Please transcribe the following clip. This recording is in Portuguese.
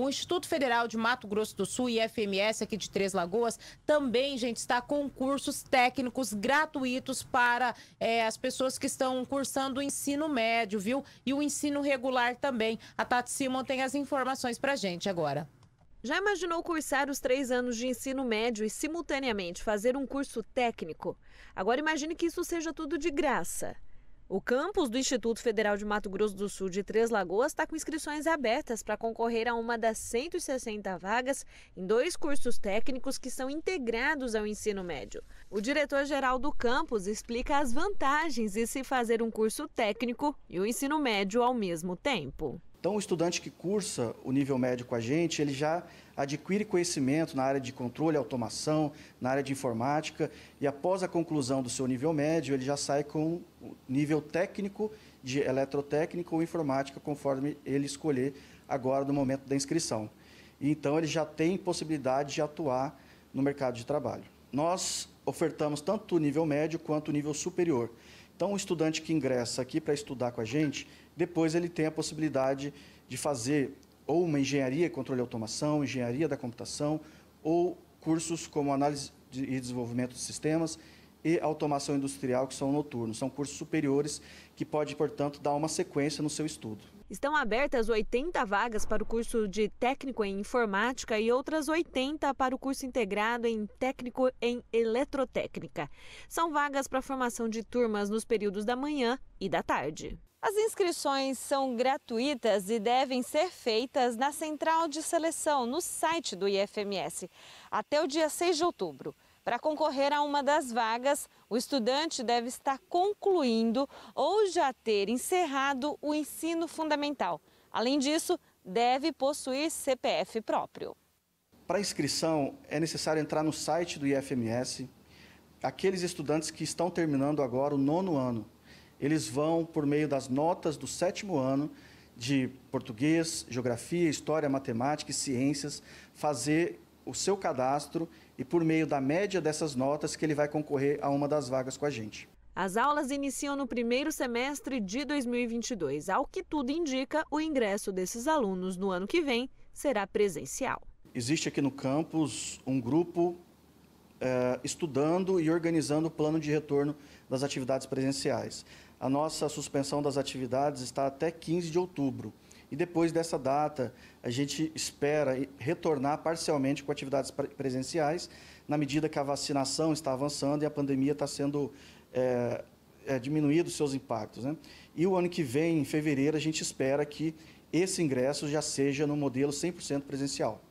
O Instituto Federal de Mato Grosso do Sul e FMS aqui de Três Lagoas também, gente, está com cursos técnicos gratuitos para é, as pessoas que estão cursando o ensino médio, viu? E o ensino regular também. A Tati Simon tem as informações para gente agora. Já imaginou cursar os três anos de ensino médio e simultaneamente fazer um curso técnico? Agora imagine que isso seja tudo de graça. O campus do Instituto Federal de Mato Grosso do Sul de Três Lagoas está com inscrições abertas para concorrer a uma das 160 vagas em dois cursos técnicos que são integrados ao ensino médio. O diretor-geral do campus explica as vantagens de se fazer um curso técnico e o ensino médio ao mesmo tempo. Então, o estudante que cursa o nível médio com a gente, ele já adquire conhecimento na área de controle, automação, na área de informática, e após a conclusão do seu nível médio, ele já sai com o nível técnico de eletrotécnico ou informática, conforme ele escolher agora no momento da inscrição. Então, ele já tem possibilidade de atuar no mercado de trabalho. Nós ofertamos tanto o nível médio quanto o nível superior. Então, o estudante que ingressa aqui para estudar com a gente, depois ele tem a possibilidade de fazer ou uma engenharia controle de automação, engenharia da computação, ou cursos como análise e desenvolvimento de sistemas, e automação industrial, que são noturnos. São cursos superiores que pode, portanto, dar uma sequência no seu estudo. Estão abertas 80 vagas para o curso de técnico em informática e outras 80 para o curso integrado em técnico em eletrotécnica. São vagas para formação de turmas nos períodos da manhã e da tarde. As inscrições são gratuitas e devem ser feitas na central de seleção, no site do IFMS, até o dia 6 de outubro. Para concorrer a uma das vagas, o estudante deve estar concluindo ou já ter encerrado o ensino fundamental. Além disso, deve possuir CPF próprio. Para inscrição, é necessário entrar no site do IFMS. Aqueles estudantes que estão terminando agora o nono ano, eles vão, por meio das notas do sétimo ano, de português, geografia, história, matemática e ciências, fazer o seu cadastro e por meio da média dessas notas que ele vai concorrer a uma das vagas com a gente. As aulas iniciam no primeiro semestre de 2022. Ao que tudo indica, o ingresso desses alunos no ano que vem será presencial. Existe aqui no campus um grupo eh, estudando e organizando o plano de retorno das atividades presenciais. A nossa suspensão das atividades está até 15 de outubro e depois dessa data a gente espera retornar parcialmente com atividades presenciais, na medida que a vacinação está avançando e a pandemia está sendo é, é, diminuído seus impactos. Né? E o ano que vem, em fevereiro, a gente espera que esse ingresso já seja no modelo 100% presencial.